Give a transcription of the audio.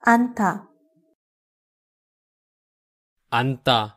안타 안다